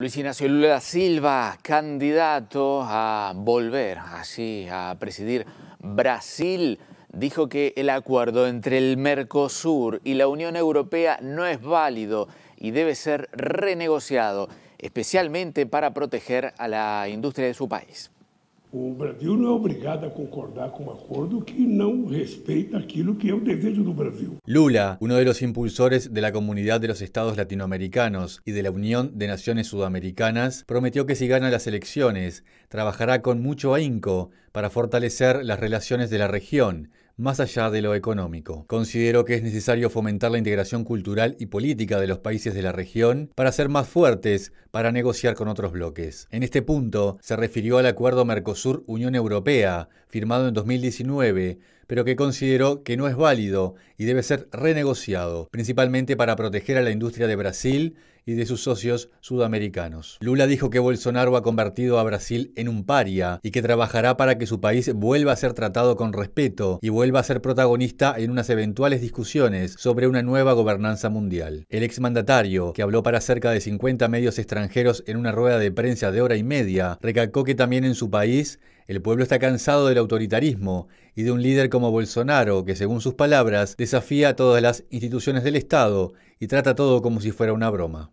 Luis Ignacio Lula Silva, candidato a volver así a presidir Brasil, dijo que el acuerdo entre el Mercosur y la Unión Europea no es válido y debe ser renegociado, especialmente para proteger a la industria de su país. Brasil não obrigado a concordar con um que no respeta aquilo que desejo Brasil. Lula, uno de los impulsores de la Comunidad de los Estados Latinoamericanos y de la Unión de Naciones Sudamericanas, prometió que si gana las elecciones, trabajará con mucho ahínco para fortalecer las relaciones de la región más allá de lo económico. Considero que es necesario fomentar la integración cultural y política de los países de la región para ser más fuertes para negociar con otros bloques. En este punto se refirió al acuerdo Mercosur-Unión Europea, firmado en 2019, pero que consideró que no es válido y debe ser renegociado, principalmente para proteger a la industria de Brasil y de sus socios sudamericanos. Lula dijo que Bolsonaro ha convertido a Brasil en un paria y que trabajará para que su país vuelva a ser tratado con respeto y vuelva a ser protagonista en unas eventuales discusiones sobre una nueva gobernanza mundial. El exmandatario, que habló para cerca de 50 medios extranjeros en una rueda de prensa de hora y media, recalcó que también en su país el pueblo está cansado del autoritarismo y de un líder como Bolsonaro, que según sus palabras desafía a todas las instituciones del Estado y trata todo como si fuera una broma.